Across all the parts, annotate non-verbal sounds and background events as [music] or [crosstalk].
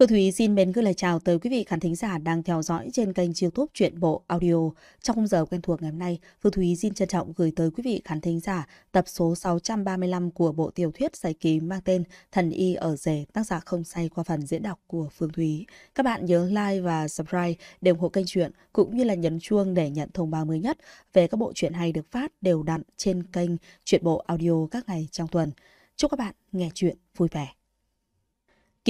Phương Thúy xin mến gửi lời chào tới quý vị khán thính giả đang theo dõi trên kênh youtube Chuyện Bộ Audio. Trong khung giờ quen thuộc ngày hôm nay, Phương Thúy xin trân trọng gửi tới quý vị khán thính giả tập số 635 của bộ tiểu thuyết giải ký mang tên Thần Y ở rể tác giả không say qua phần diễn đọc của Phương Thúy. Các bạn nhớ like và subscribe để ủng hộ kênh truyện cũng như là nhấn chuông để nhận thông báo mới nhất về các bộ truyện hay được phát đều đặn trên kênh Chuyện Bộ Audio các ngày trong tuần. Chúc các bạn nghe chuyện vui vẻ.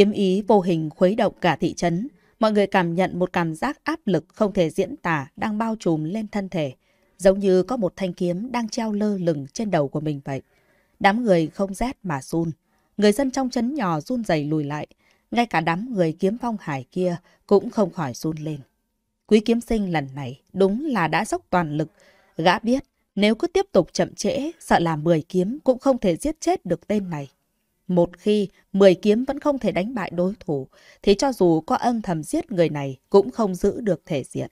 Kiếm ý vô hình khuấy động cả thị trấn, mọi người cảm nhận một cảm giác áp lực không thể diễn tả đang bao trùm lên thân thể, giống như có một thanh kiếm đang treo lơ lửng trên đầu của mình vậy. Đám người không rét mà run, người dân trong trấn nhỏ run rẩy lùi lại, ngay cả đám người kiếm phong hải kia cũng không khỏi run lên. Quý kiếm sinh lần này đúng là đã dốc toàn lực, gã biết nếu cứ tiếp tục chậm trễ, sợ làm 10 kiếm cũng không thể giết chết được tên này. Một khi mười kiếm vẫn không thể đánh bại đối thủ, thì cho dù có âm thầm giết người này cũng không giữ được thể diện.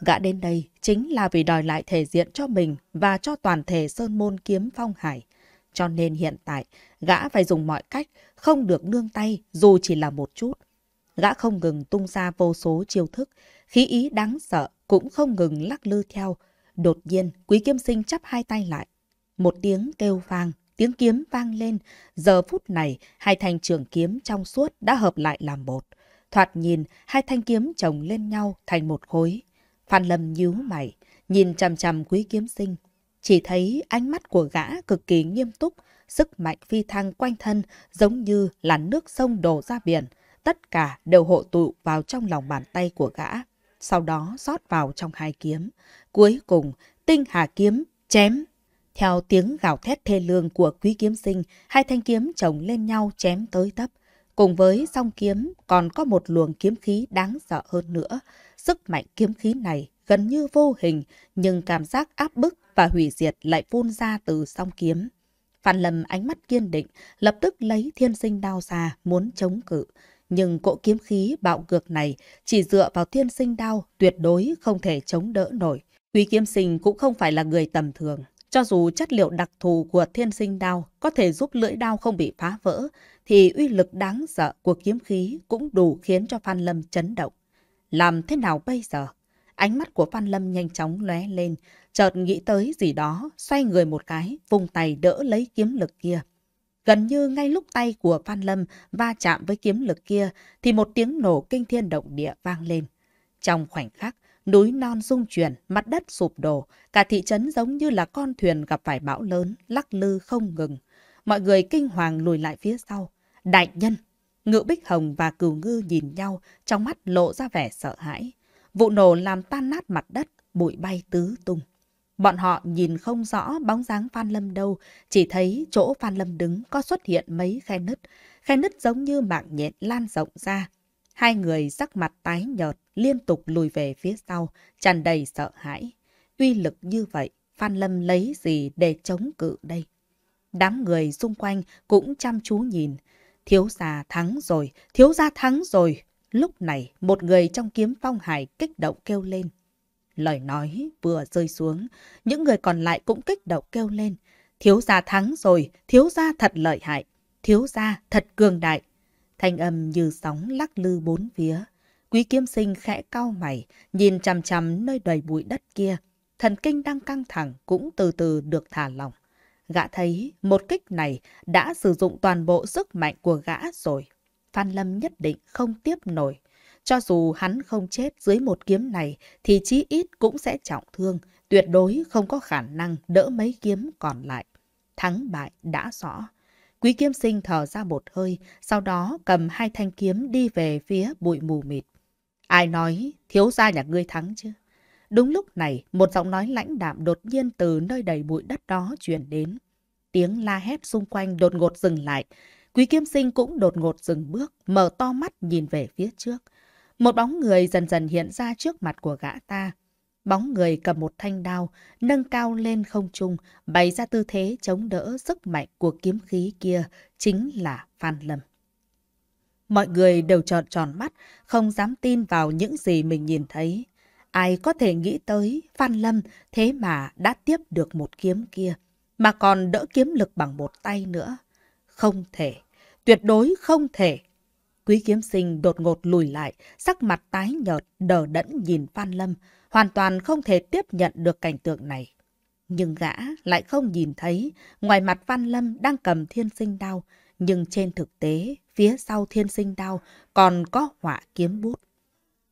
Gã đến đây chính là vì đòi lại thể diện cho mình và cho toàn thể Sơn Môn Kiếm Phong Hải. Cho nên hiện tại, gã phải dùng mọi cách, không được nương tay dù chỉ là một chút. Gã không ngừng tung ra vô số chiêu thức, khí ý đáng sợ cũng không ngừng lắc lư theo. Đột nhiên, Quý Kiếm Sinh chắp hai tay lại. Một tiếng kêu vang tiếng kiếm vang lên, giờ phút này hai thanh trường kiếm trong suốt đã hợp lại làm một. Thoạt nhìn, hai thanh kiếm chồng lên nhau thành một khối. Phan Lâm nhíu mày, nhìn chằm chằm quý kiếm sinh. Chỉ thấy ánh mắt của gã cực kỳ nghiêm túc, sức mạnh phi thăng quanh thân giống như là nước sông đổ ra biển. Tất cả đều hộ tụ vào trong lòng bàn tay của gã, sau đó rót vào trong hai kiếm. Cuối cùng, tinh hà kiếm chém theo tiếng gào thét thê lương của quý kiếm sinh, hai thanh kiếm chồng lên nhau chém tới tấp. Cùng với song kiếm còn có một luồng kiếm khí đáng sợ hơn nữa. Sức mạnh kiếm khí này gần như vô hình, nhưng cảm giác áp bức và hủy diệt lại phun ra từ song kiếm. Phan Lâm ánh mắt kiên định, lập tức lấy thiên sinh đao ra muốn chống cự. Nhưng cỗ kiếm khí bạo ngược này chỉ dựa vào thiên sinh đao tuyệt đối không thể chống đỡ nổi. Quý kiếm sinh cũng không phải là người tầm thường. Cho dù chất liệu đặc thù của thiên sinh đao có thể giúp lưỡi đao không bị phá vỡ, thì uy lực đáng sợ của kiếm khí cũng đủ khiến cho Phan Lâm chấn động. Làm thế nào bây giờ? Ánh mắt của Phan Lâm nhanh chóng lóe lên, chợt nghĩ tới gì đó, xoay người một cái, vùng tay đỡ lấy kiếm lực kia. Gần như ngay lúc tay của Phan Lâm va chạm với kiếm lực kia thì một tiếng nổ kinh thiên động địa vang lên. Trong khoảnh khắc, núi non rung chuyển, mặt đất sụp đổ, cả thị trấn giống như là con thuyền gặp phải bão lớn, lắc lư không ngừng. Mọi người kinh hoàng lùi lại phía sau. Đại nhân! Ngự Bích Hồng và Cửu Ngư nhìn nhau, trong mắt lộ ra vẻ sợ hãi. Vụ nổ làm tan nát mặt đất, bụi bay tứ tung. Bọn họ nhìn không rõ bóng dáng Phan Lâm đâu, chỉ thấy chỗ Phan Lâm đứng có xuất hiện mấy khe nứt. Khe nứt giống như mạng nhện lan rộng ra, Hai người sắc mặt tái nhợt, liên tục lùi về phía sau, tràn đầy sợ hãi. Uy lực như vậy, Phan Lâm lấy gì để chống cự đây? Đám người xung quanh cũng chăm chú nhìn. Thiếu gia thắng rồi, thiếu gia thắng rồi. Lúc này, một người trong kiếm phong hải kích động kêu lên. Lời nói vừa rơi xuống, những người còn lại cũng kích động kêu lên. Thiếu gia thắng rồi, thiếu gia thật lợi hại, thiếu gia thật cường đại. Thanh âm như sóng lắc lư bốn phía. Quý kiếm sinh khẽ cau mày, nhìn chằm chằm nơi đầy bụi đất kia. Thần kinh đang căng thẳng cũng từ từ được thả lỏng. Gã thấy một kích này đã sử dụng toàn bộ sức mạnh của gã rồi. Phan Lâm nhất định không tiếp nổi. Cho dù hắn không chết dưới một kiếm này thì chí ít cũng sẽ trọng thương, tuyệt đối không có khả năng đỡ mấy kiếm còn lại. Thắng bại đã rõ. Quý kiếm sinh thở ra một hơi, sau đó cầm hai thanh kiếm đi về phía bụi mù mịt. Ai nói thiếu gia nhà ngươi thắng chứ? Đúng lúc này, một giọng nói lãnh đạm đột nhiên từ nơi đầy bụi đất đó truyền đến. Tiếng la hét xung quanh đột ngột dừng lại. Quý kiếm sinh cũng đột ngột dừng bước, mở to mắt nhìn về phía trước. Một bóng người dần dần hiện ra trước mặt của gã ta, Bóng người cầm một thanh đao, nâng cao lên không trung, bày ra tư thế chống đỡ sức mạnh của kiếm khí kia, chính là Phan Lâm. Mọi người đều tròn tròn mắt, không dám tin vào những gì mình nhìn thấy. Ai có thể nghĩ tới Phan Lâm thế mà đã tiếp được một kiếm kia, mà còn đỡ kiếm lực bằng một tay nữa. Không thể, tuyệt đối không thể Quý kiếm sinh đột ngột lùi lại, sắc mặt tái nhợt, đờ đẫn nhìn Phan Lâm, hoàn toàn không thể tiếp nhận được cảnh tượng này. Nhưng gã lại không nhìn thấy, ngoài mặt Phan Lâm đang cầm thiên sinh đao, nhưng trên thực tế, phía sau thiên sinh đao còn có họa kiếm bút.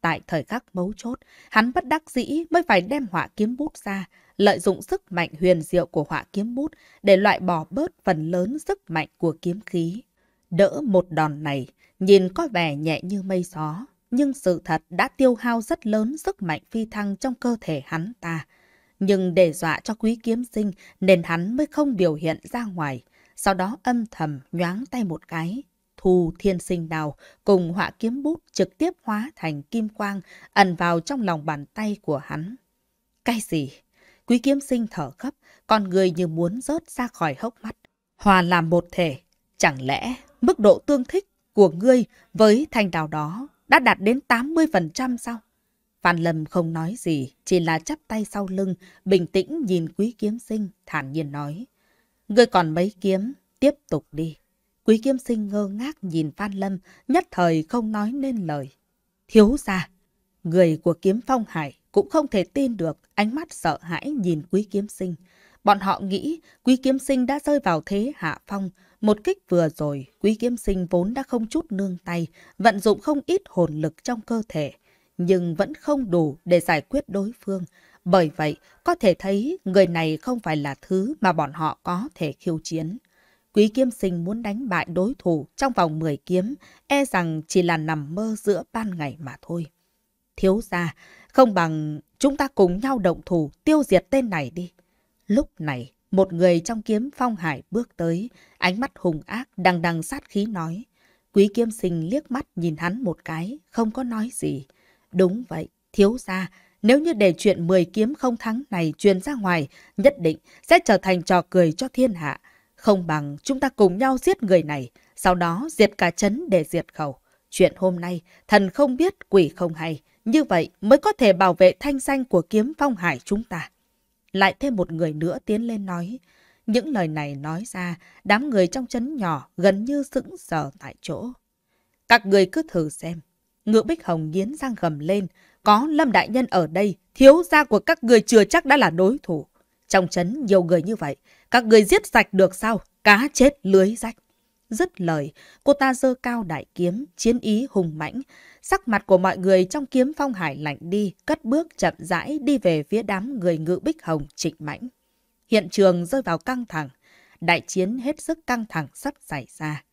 Tại thời khắc mấu chốt, hắn bất đắc dĩ mới phải đem họa kiếm bút ra, lợi dụng sức mạnh huyền diệu của họa kiếm bút để loại bỏ bớt phần lớn sức mạnh của kiếm khí. Đỡ một đòn này, nhìn có vẻ nhẹ như mây gió, nhưng sự thật đã tiêu hao rất lớn sức mạnh phi thăng trong cơ thể hắn ta. Nhưng để dọa cho quý kiếm sinh nên hắn mới không biểu hiện ra ngoài. Sau đó âm thầm nhoáng tay một cái. Thu thiên sinh đào cùng họa kiếm bút trực tiếp hóa thành kim quang ẩn vào trong lòng bàn tay của hắn. Cái gì? Quý kiếm sinh thở gấp, con người như muốn rớt ra khỏi hốc mắt. Hòa làm một thể, Chẳng lẽ mức độ tương thích của ngươi với thanh đào đó đã đạt đến 80% sao? Phan Lâm không nói gì, chỉ là chắp tay sau lưng, bình tĩnh nhìn quý kiếm sinh, thản nhiên nói. Ngươi còn mấy kiếm, tiếp tục đi. Quý kiếm sinh ngơ ngác nhìn Phan Lâm, nhất thời không nói nên lời. Thiếu ra, người của kiếm phong hải cũng không thể tin được ánh mắt sợ hãi nhìn quý kiếm sinh. Bọn họ nghĩ quý kiếm sinh đã rơi vào thế hạ phong, một kích vừa rồi, quý kiếm sinh vốn đã không chút nương tay, vận dụng không ít hồn lực trong cơ thể, nhưng vẫn không đủ để giải quyết đối phương. Bởi vậy, có thể thấy người này không phải là thứ mà bọn họ có thể khiêu chiến. Quý kiếm sinh muốn đánh bại đối thủ trong vòng 10 kiếm, e rằng chỉ là nằm mơ giữa ban ngày mà thôi. Thiếu ra, không bằng chúng ta cùng nhau động thủ tiêu diệt tên này đi. Lúc này, một người trong kiếm phong hải bước tới, ánh mắt hùng ác, đằng đằng sát khí nói. Quý kiếm sinh liếc mắt nhìn hắn một cái, không có nói gì. Đúng vậy, thiếu gia, nếu như để chuyện 10 kiếm không thắng này truyền ra ngoài, nhất định sẽ trở thành trò cười cho thiên hạ. Không bằng chúng ta cùng nhau giết người này, sau đó diệt cả chấn để diệt khẩu. Chuyện hôm nay, thần không biết, quỷ không hay. Như vậy mới có thể bảo vệ thanh danh của kiếm phong hải chúng ta. Lại thêm một người nữa tiến lên nói. Những lời này nói ra, đám người trong chấn nhỏ gần như sững sờ tại chỗ. Các người cứ thử xem. Ngựa Bích Hồng nghiến răng gầm lên. Có Lâm Đại Nhân ở đây, thiếu gia của các người chưa chắc đã là đối thủ. Trong chấn nhiều người như vậy, các người giết sạch được sao? Cá chết lưới rách. Dứt lời, cô ta giơ cao đại kiếm, chiến ý hùng mãnh. Sắc mặt của mọi người trong kiếm phong hải lạnh đi, cất bước chậm rãi đi về phía đám người ngự bích hồng trịnh mãnh. Hiện trường rơi vào căng thẳng. Đại chiến hết sức căng thẳng sắp xảy ra.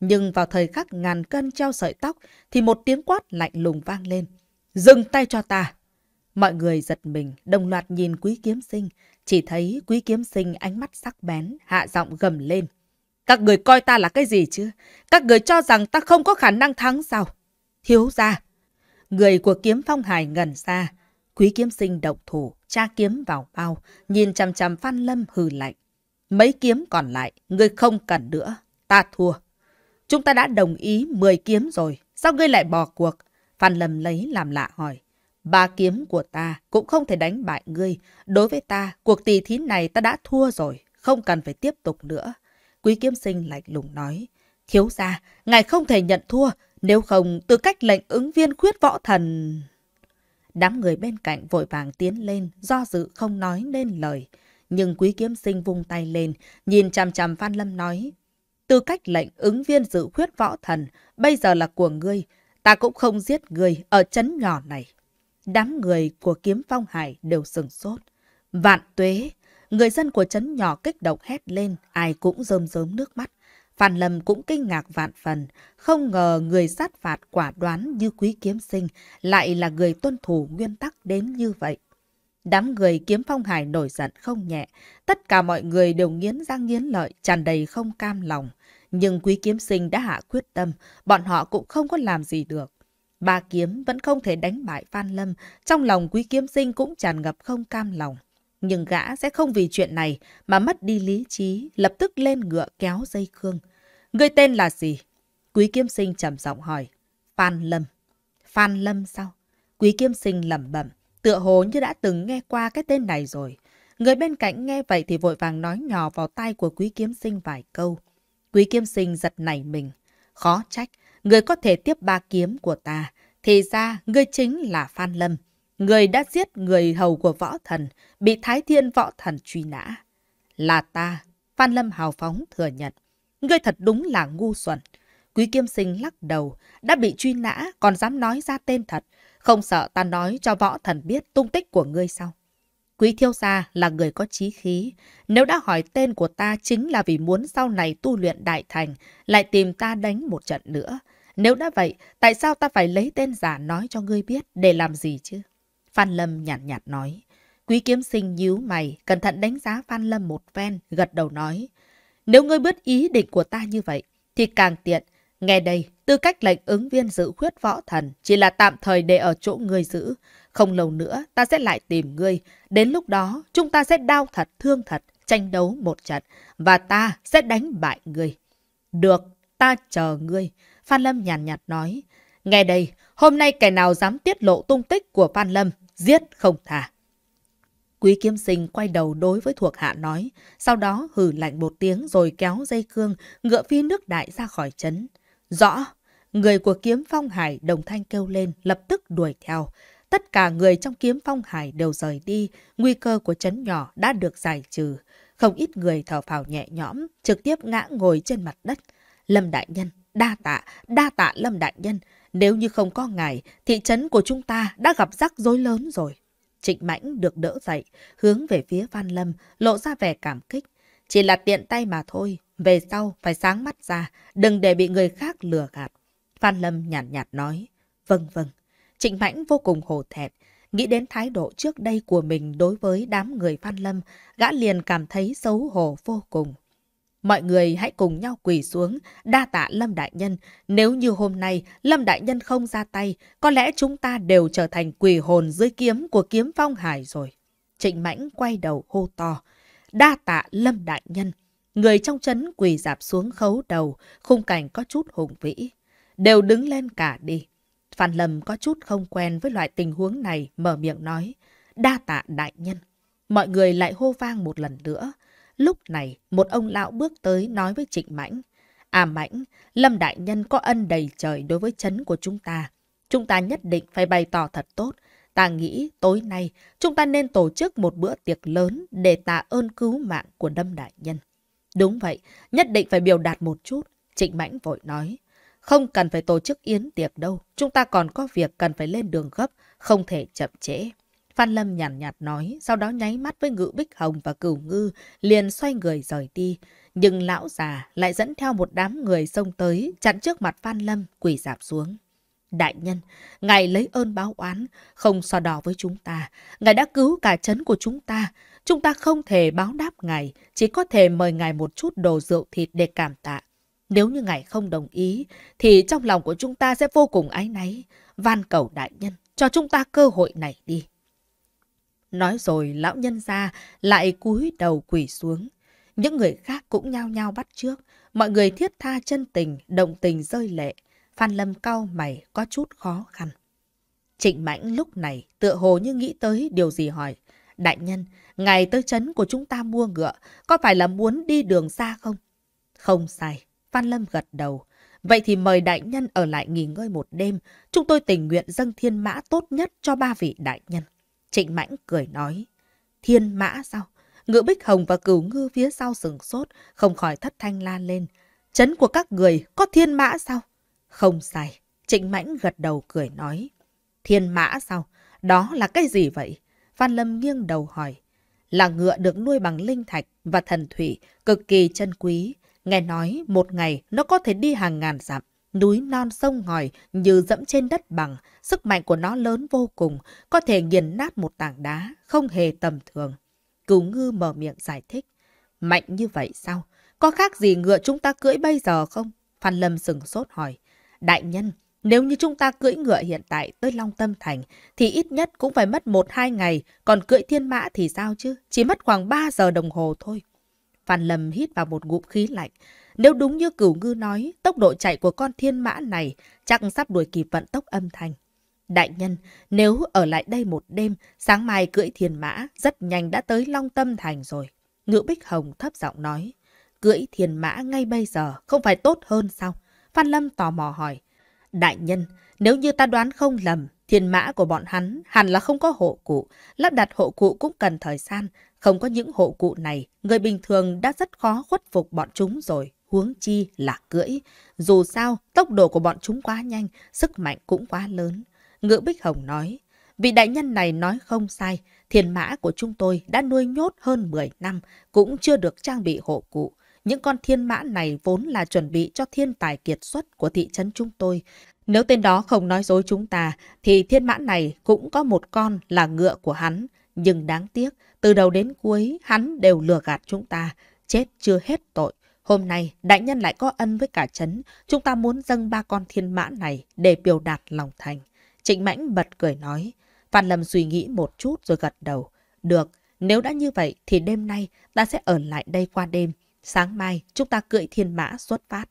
Nhưng vào thời khắc ngàn cân treo sợi tóc thì một tiếng quát lạnh lùng vang lên. Dừng tay cho ta! Mọi người giật mình, đồng loạt nhìn quý kiếm sinh. Chỉ thấy quý kiếm sinh ánh mắt sắc bén, hạ giọng gầm lên. Các người coi ta là cái gì chứ? Các người cho rằng ta không có khả năng thắng sao? Thiếu ra. Người của kiếm phong hải ngần xa, Quý kiếm sinh độc thủ, tra kiếm vào bao, nhìn chằm chằm Phan Lâm hừ lạnh. Mấy kiếm còn lại, ngươi không cần nữa. Ta thua. Chúng ta đã đồng ý 10 kiếm rồi. Sao ngươi lại bỏ cuộc? Phan Lâm lấy làm lạ hỏi. Ba kiếm của ta cũng không thể đánh bại ngươi. Đối với ta, cuộc tỷ thí này ta đã thua rồi. Không cần phải tiếp tục nữa. Quý kiếm sinh lạnh lùng nói. Thiếu gia, ngài không thể nhận thua, nếu không tư cách lệnh ứng viên khuyết võ thần... Đám người bên cạnh vội vàng tiến lên, do dự không nói nên lời. Nhưng quý kiếm sinh vung tay lên, nhìn chằm chằm Phan Lâm nói. Tư cách lệnh ứng viên dự khuyết võ thần, bây giờ là của ngươi. Ta cũng không giết ngươi ở chấn nhỏ này. Đám người của kiếm phong hải đều sừng sốt. Vạn tuế, Người dân của trấn nhỏ kích động hét lên, ai cũng rơm rớm nước mắt. Phan Lâm cũng kinh ngạc vạn phần, không ngờ người sát phạt quả đoán như quý kiếm sinh lại là người tuân thủ nguyên tắc đến như vậy. Đám người kiếm phong hải nổi giận không nhẹ, tất cả mọi người đều nghiến răng nghiến lợi, tràn đầy không cam lòng. Nhưng quý kiếm sinh đã hạ quyết tâm, bọn họ cũng không có làm gì được. Ba kiếm vẫn không thể đánh bại Phan Lâm, trong lòng quý kiếm sinh cũng tràn ngập không cam lòng nhưng gã sẽ không vì chuyện này mà mất đi lý trí, lập tức lên ngựa kéo dây cương. Người tên là gì? Quý Kiếm Sinh trầm giọng hỏi. Phan Lâm. Phan Lâm sao? Quý Kiếm Sinh lẩm bẩm, tựa hồ như đã từng nghe qua cái tên này rồi. Người bên cạnh nghe vậy thì vội vàng nói nhỏ vào tai của Quý Kiếm Sinh vài câu. Quý Kiếm Sinh giật nảy mình. Khó trách, người có thể tiếp ba kiếm của ta. Thì ra, người chính là Phan Lâm người đã giết người hầu của võ thần, bị Thái Thiên võ thần truy nã. Là ta, Phan Lâm hào phóng thừa nhận. Ngươi thật đúng là ngu xuẩn. Quý Kiêm Sinh lắc đầu, đã bị truy nã còn dám nói ra tên thật. Không sợ ta nói cho võ thần biết tung tích của ngươi sao? Quý Thiêu Gia là người có trí khí. Nếu đã hỏi tên của ta chính là vì muốn sau này tu luyện đại thành, lại tìm ta đánh một trận nữa. Nếu đã vậy, tại sao ta phải lấy tên giả nói cho ngươi biết để làm gì chứ? Phan Lâm nhàn nhạt, nhạt nói. Quý kiếm sinh nhíu mày, cẩn thận đánh giá Phan Lâm một ven, gật đầu nói. Nếu ngươi biết ý định của ta như vậy, thì càng tiện. Nghe đây, tư cách lệnh ứng viên giữ khuyết võ thần chỉ là tạm thời để ở chỗ ngươi giữ. Không lâu nữa, ta sẽ lại tìm ngươi. Đến lúc đó, chúng ta sẽ đau thật, thương thật, tranh đấu một trận. Và ta sẽ đánh bại ngươi. Được, ta chờ ngươi. Phan Lâm nhàn nhạt, nhạt nói. Nghe đây, hôm nay kẻ nào dám tiết lộ tung tích của Phan Lâm giết không thả. Quý kiếm sinh quay đầu đối với thuộc hạ nói, sau đó hử lạnh một tiếng rồi kéo dây cương, ngựa phi nước đại ra khỏi trấn. Rõ, người của kiếm phong hải đồng thanh kêu lên, lập tức đuổi theo. Tất cả người trong kiếm phong hải đều rời đi, nguy cơ của trấn nhỏ đã được giải trừ. Không ít người thở phào nhẹ nhõm, trực tiếp ngã ngồi trên mặt đất. Lâm Đại Nhân, đa tạ, đa tạ Lâm Đại Nhân, nếu như không có ngài, thị trấn của chúng ta đã gặp rắc rối lớn rồi. Trịnh Mãnh được đỡ dậy, hướng về phía Văn Lâm, lộ ra vẻ cảm kích. Chỉ là tiện tay mà thôi, về sau phải sáng mắt ra, đừng để bị người khác lừa gạt. Phan Lâm nhàn nhạt, nhạt nói, vâng vâng. Trịnh Mãnh vô cùng hổ thẹn, nghĩ đến thái độ trước đây của mình đối với đám người Phan Lâm, gã liền cảm thấy xấu hổ vô cùng. Mọi người hãy cùng nhau quỳ xuống, đa tạ Lâm Đại Nhân. Nếu như hôm nay Lâm Đại Nhân không ra tay, có lẽ chúng ta đều trở thành quỳ hồn dưới kiếm của kiếm phong hải rồi. Trịnh Mãnh quay đầu hô to. Đa tạ Lâm Đại Nhân. Người trong chấn quỳ dạp xuống khấu đầu, khung cảnh có chút hùng vĩ. Đều đứng lên cả đi. Phan Lâm có chút không quen với loại tình huống này, mở miệng nói. Đa tạ Đại Nhân. Mọi người lại hô vang một lần nữa. Lúc này, một ông lão bước tới nói với Trịnh Mãnh. À Mãnh, Lâm Đại Nhân có ân đầy trời đối với chấn của chúng ta. Chúng ta nhất định phải bày tỏ thật tốt. Ta nghĩ tối nay chúng ta nên tổ chức một bữa tiệc lớn để tạ ơn cứu mạng của Lâm Đại Nhân. Đúng vậy, nhất định phải biểu đạt một chút. Trịnh Mãnh vội nói. Không cần phải tổ chức yến tiệc đâu, chúng ta còn có việc cần phải lên đường gấp, không thể chậm trễ. Phan Lâm nhàn nhạt, nhạt nói, sau đó nháy mắt với Ngự Bích Hồng và Cửu Ngư, liền xoay người rời đi. Nhưng lão già lại dẫn theo một đám người xông tới, chặn trước mặt Phan Lâm, quỳ dạp xuống. Đại nhân, ngài lấy ơn báo oán, không so đỏ với chúng ta. Ngài đã cứu cả chấn của chúng ta. Chúng ta không thể báo đáp ngài, chỉ có thể mời ngài một chút đồ rượu thịt để cảm tạ. Nếu như ngài không đồng ý, thì trong lòng của chúng ta sẽ vô cùng áy náy. Van cầu đại nhân, cho chúng ta cơ hội này đi. Nói rồi lão nhân ra lại cúi đầu quỷ xuống. Những người khác cũng nhao nhao bắt trước. Mọi người thiết tha chân tình, động tình rơi lệ. Phan Lâm cau mày có chút khó khăn. Trịnh Mãnh lúc này tựa hồ như nghĩ tới điều gì hỏi. Đại nhân, ngày tới chấn của chúng ta mua ngựa, có phải là muốn đi đường xa không? Không sai. Phan Lâm gật đầu. Vậy thì mời đại nhân ở lại nghỉ ngơi một đêm. Chúng tôi tình nguyện dâng thiên mã tốt nhất cho ba vị đại nhân. Trịnh Mãnh cười nói. Thiên mã sao? Ngựa Bích Hồng và cửu ngư phía sau sừng sốt, không khỏi thất thanh la lên. Chấn của các người có thiên mã sao? Không sai. Trịnh Mãnh gật đầu cười nói. Thiên mã sao? Đó là cái gì vậy? Phan Lâm nghiêng đầu hỏi. Là ngựa được nuôi bằng linh thạch và thần thủy, cực kỳ chân quý. Nghe nói một ngày nó có thể đi hàng ngàn dặm núi non sông ngòi như dẫm trên đất bằng, sức mạnh của nó lớn vô cùng, có thể nghiền nát một tảng đá, không hề tầm thường. Cửu ngư mở miệng giải thích. Mạnh như vậy sao? Có khác gì ngựa chúng ta cưỡi bây giờ không? Phan Lâm sừng sốt hỏi. Đại nhân, nếu như chúng ta cưỡi ngựa hiện tại tới Long Tâm Thành thì ít nhất cũng phải mất một hai ngày, còn cưỡi thiên mã thì sao chứ? Chỉ mất khoảng 3 giờ đồng hồ thôi. Phan Lâm hít vào một ngụm khí lạnh. Nếu đúng như cửu ngư nói, tốc độ chạy của con thiên mã này chắc sắp đuổi kịp vận tốc âm thanh. Đại nhân, nếu ở lại đây một đêm, sáng mai cưỡi thiên mã, rất nhanh đã tới Long Tâm Thành rồi. Ngữ Bích Hồng thấp giọng nói, cưỡi thiên mã ngay bây giờ không phải tốt hơn sao? Phan Lâm tò mò hỏi, đại nhân, nếu như ta đoán không lầm, thiên mã của bọn hắn hẳn là không có hộ cụ, lắp đặt hộ cụ cũng cần thời gian, không có những hộ cụ này, người bình thường đã rất khó khuất phục bọn chúng rồi huống chi là cưỡi. Dù sao, tốc độ của bọn chúng quá nhanh, sức mạnh cũng quá lớn. ngựa Bích Hồng nói, vị đại nhân này nói không sai, thiền mã của chúng tôi đã nuôi nhốt hơn 10 năm, cũng chưa được trang bị hộ cụ. Những con thiên mã này vốn là chuẩn bị cho thiên tài kiệt xuất của thị trấn chúng tôi. Nếu tên đó không nói dối chúng ta, thì thiên mã này cũng có một con là ngựa của hắn. Nhưng đáng tiếc, từ đầu đến cuối, hắn đều lừa gạt chúng ta, chết chưa hết tội. Hôm nay, đại nhân lại có ân với cả chấn, chúng ta muốn dâng ba con thiên mã này để biểu đạt lòng thành. Trịnh Mãnh bật cười nói. Phan Lâm suy nghĩ một chút rồi gật đầu. Được, nếu đã như vậy thì đêm nay ta sẽ ở lại đây qua đêm. Sáng mai chúng ta cưỡi thiên mã xuất phát.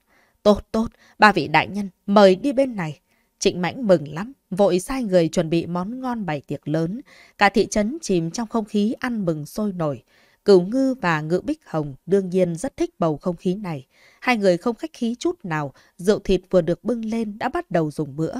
Tốt tốt, ba vị đại nhân mời đi bên này. Trịnh Mãnh mừng lắm, vội sai người chuẩn bị món ngon bày tiệc lớn. Cả thị trấn chìm trong không khí ăn mừng sôi nổi. Cửu Ngư và Ngự Bích Hồng đương nhiên rất thích bầu không khí này. Hai người không khách khí chút nào, rượu thịt vừa được bưng lên đã bắt đầu dùng bữa.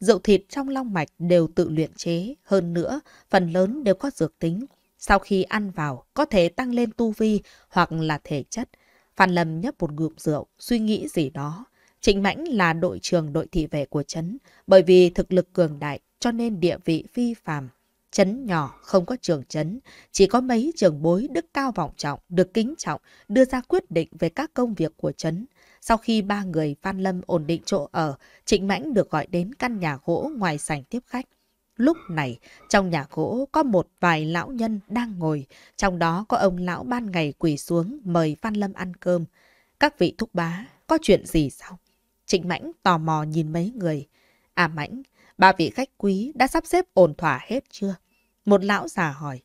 Rượu thịt trong long mạch đều tự luyện chế, hơn nữa, phần lớn đều có dược tính. Sau khi ăn vào, có thể tăng lên tu vi hoặc là thể chất. Phan Lâm nhấp một ngụm rượu, suy nghĩ gì đó. Trịnh Mãnh là đội trưởng đội thị vệ của trấn, bởi vì thực lực cường đại cho nên địa vị phi phàm, Chấn nhỏ không có trường chấn, chỉ có mấy trường bối đức cao vọng trọng, được kính trọng, đưa ra quyết định về các công việc của chấn. Sau khi ba người Phan Lâm ổn định chỗ ở, Trịnh Mãnh được gọi đến căn nhà gỗ ngoài sảnh tiếp khách. Lúc này, trong nhà gỗ có một vài lão nhân đang ngồi, trong đó có ông lão ban ngày quỳ xuống mời Phan Lâm ăn cơm. Các vị thúc bá, có chuyện gì sao? Trịnh Mãnh tò mò nhìn mấy người. À Mãnh, ba vị khách quý đã sắp xếp ổn thỏa hết chưa? Một lão già hỏi,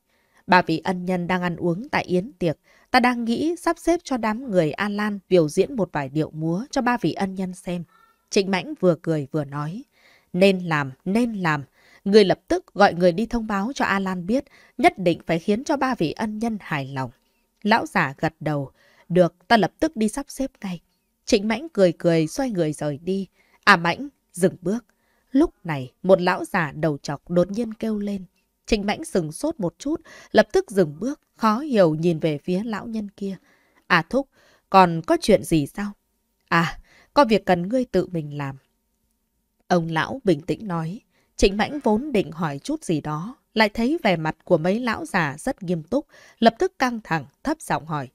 bà vị ân nhân đang ăn uống tại yến tiệc, ta đang nghĩ sắp xếp cho đám người Alan biểu diễn một vài điệu múa cho ba vị ân nhân xem. Trịnh Mãnh vừa cười vừa nói, nên làm, nên làm. Người lập tức gọi người đi thông báo cho Alan biết, nhất định phải khiến cho ba vị ân nhân hài lòng. Lão giả gật đầu, được, ta lập tức đi sắp xếp ngay. Trịnh Mãnh cười cười xoay người rời đi. À Mãnh, dừng bước. Lúc này, một lão giả đầu chọc đột nhiên kêu lên. Trịnh Mãnh sừng sốt một chút, lập tức dừng bước, khó hiểu nhìn về phía lão nhân kia. À Thúc, còn có chuyện gì sao? À, có việc cần ngươi tự mình làm. Ông lão bình tĩnh nói. Trịnh Mãnh vốn định hỏi chút gì đó, lại thấy vẻ mặt của mấy lão già rất nghiêm túc, lập tức căng thẳng, thấp giọng hỏi.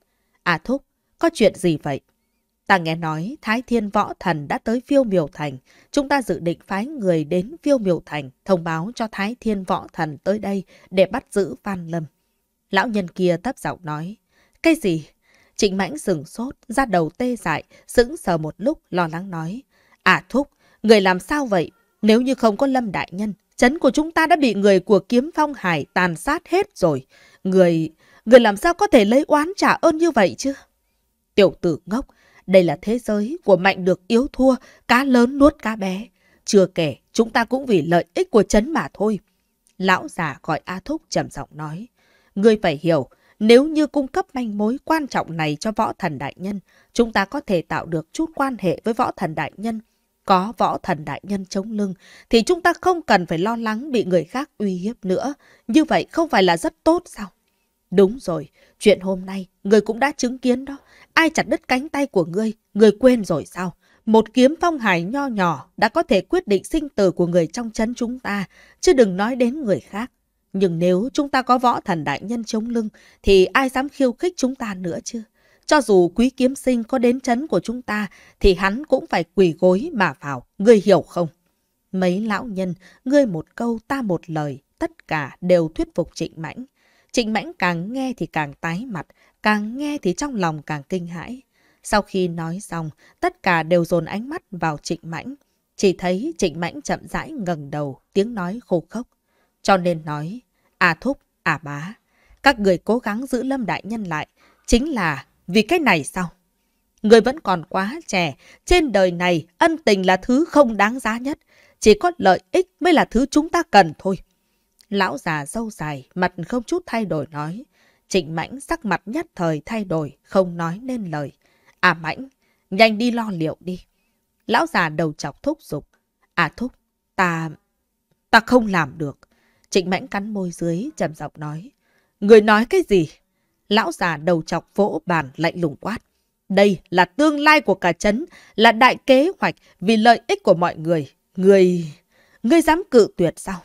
À Thúc, có chuyện gì vậy? Ta nghe nói Thái Thiên Võ Thần đã tới Phiêu Miểu Thành. Chúng ta dự định phái người đến Phiêu Miểu Thành thông báo cho Thái Thiên Võ Thần tới đây để bắt giữ Phan Lâm. Lão nhân kia thấp giọng nói. Cái gì? Trịnh Mãnh sừng sốt, ra đầu tê dại, sững sờ một lúc lo lắng nói. À thúc, người làm sao vậy? Nếu như không có Lâm Đại Nhân, chấn của chúng ta đã bị người của Kiếm Phong Hải tàn sát hết rồi. Người... người làm sao có thể lấy oán trả ơn như vậy chứ? Tiểu tử ngốc, đây là thế giới của mạnh được yếu thua, cá lớn nuốt cá bé. Chưa kể, chúng ta cũng vì lợi ích của chấn mà thôi. Lão già gọi A Thúc trầm giọng nói. Ngươi phải hiểu, nếu như cung cấp manh mối quan trọng này cho võ thần đại nhân, chúng ta có thể tạo được chút quan hệ với võ thần đại nhân. Có võ thần đại nhân chống lưng, thì chúng ta không cần phải lo lắng bị người khác uy hiếp nữa. Như vậy không phải là rất tốt sao? Đúng rồi, chuyện hôm nay, người cũng đã chứng kiến đó. Ai chặt đứt cánh tay của ngươi, ngươi quên rồi sao? Một kiếm phong hải nho nhỏ đã có thể quyết định sinh tử của người trong chấn chúng ta, chứ đừng nói đến người khác. Nhưng nếu chúng ta có võ thần đại nhân chống lưng, thì ai dám khiêu khích chúng ta nữa chứ? Cho dù quý kiếm sinh có đến chấn của chúng ta, thì hắn cũng phải quỳ gối mà vào, ngươi hiểu không? Mấy lão nhân, ngươi một câu ta một lời, tất cả đều thuyết phục trịnh mãnh. Trịnh mãnh càng nghe thì càng tái mặt, Càng nghe thì trong lòng càng kinh hãi. Sau khi nói xong, tất cả đều dồn ánh mắt vào Trịnh Mãnh. Chỉ thấy Trịnh Mãnh chậm rãi ngẩng đầu, tiếng nói khô khốc. Cho nên nói, à thúc, à bá, các người cố gắng giữ Lâm Đại Nhân lại, chính là vì cái này sao? Người vẫn còn quá trẻ, trên đời này ân tình là thứ không đáng giá nhất, chỉ có lợi ích mới là thứ chúng ta cần thôi. Lão già dâu dài, mặt không chút thay đổi nói, Trịnh Mãnh sắc mặt nhất thời thay đổi, không nói nên lời. À Mãnh, nhanh đi lo liệu đi. Lão già đầu chọc thúc giục. À thúc, ta... ta không làm được. Trịnh Mãnh cắn môi dưới, trầm giọng nói. Người nói cái gì? Lão già đầu chọc vỗ bàn lạnh lùng quát. Đây là tương lai của cả chấn, là đại kế hoạch vì lợi ích của mọi người. Người... người dám cự tuyệt sao?